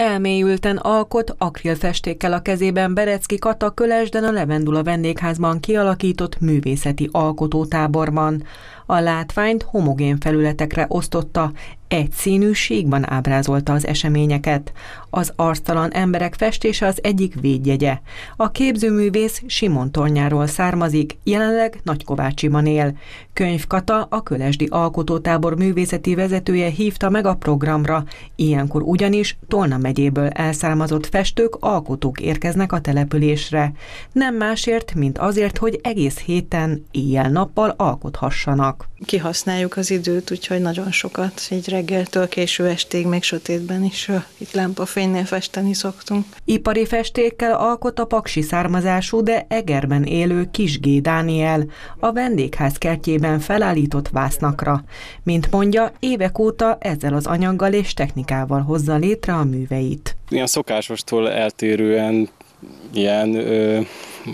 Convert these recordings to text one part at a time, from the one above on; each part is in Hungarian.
Elmélyülten alkot, akrilfestékkel a kezében Berecki Kata Kölesden a Levendula vendégházban kialakított művészeti alkotótáborban a látványt homogén felületekre osztotta, egy színűségben ábrázolta az eseményeket. Az arctalan emberek festése az egyik védjegye. A képzőművész Simon Tornyáról származik, jelenleg Nagykovácsiban él. Könyv a Kölesdi Alkotótábor művészeti vezetője hívta meg a programra. Ilyenkor ugyanis Tolna megyéből elszármazott festők, alkotók érkeznek a településre. Nem másért, mint azért, hogy egész héten éjjel-nappal alkothassanak vannak. Kihasználjuk az időt, úgyhogy nagyon sokat, így reggeltől késő estig, még sötétben is itt lámpafénynél festeni szoktunk. Ipari festékkel alkot a paksi származású, de Egerben élő Kisgé Dániel, a vendégház kertjében felállított vásznakra. Mint mondja, évek óta ezzel az anyaggal és technikával hozza létre a műveit. Ilyen szokásostól eltérően ilyen ö,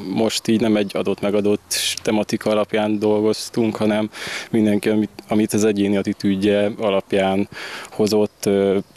most így nem egy adott megadott tematika alapján dolgoztunk, hanem mindenki, amit, amit az egyéni attitűdje alapján hozott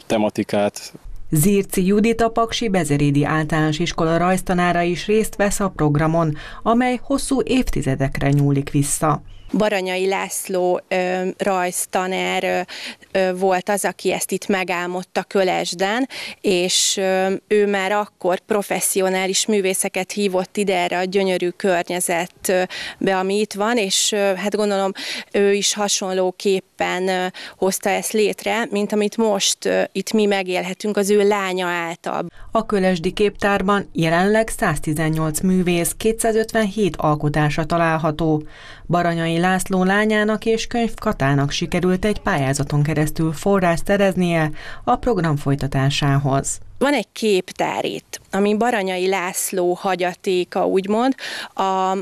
tematikát Zirci Judit a Paksi Bezerédi Általános Iskola rajztanára is részt vesz a programon, amely hosszú évtizedekre nyúlik vissza. Baranyai László ö, rajztanár ö, volt az, aki ezt itt megálmodta Kölesden, és ö, ő már akkor professzionális művészeket hívott ide erre a gyönyörű környezetbe, ami itt van, és ö, hát gondolom ő is hasonlóképpen ö, hozta ezt létre, mint amit most ö, itt mi megélhetünk az ő lánya által. A Kölesdi képtárban jelenleg 118 művész 257 alkotása található. Baranyai László lányának és könyv Katának sikerült egy pályázaton keresztül forrás szereznie a program folytatásához. Van egy képtár itt, ami Baranyai László hagyatéka, úgymond, a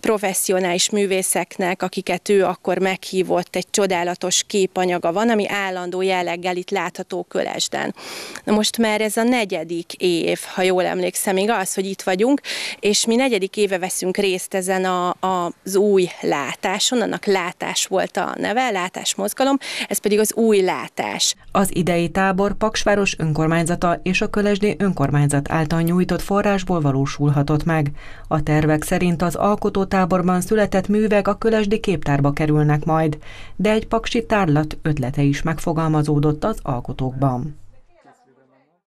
professzionális művészeknek, akiket ő akkor meghívott, egy csodálatos képanyaga van, ami állandó jelleggel itt látható Kölesden. Na most már ez a negyedik év, ha jól emlékszem, igaz, hogy itt vagyunk, és mi negyedik éve veszünk részt ezen a, a, az új látáson, annak látás volt a neve, látásmozgalom, ez pedig az új látás. Az idei tábor Paksváros önkormányzata és a Kölesdi önkormányzat által nyújtott forrásból valósulhatott meg. A tervek szerint az alkotó kutatótáborban született művek a Kölesdi képtárba kerülnek majd, de egy paksi tárlat ötlete is megfogalmazódott az alkotókban.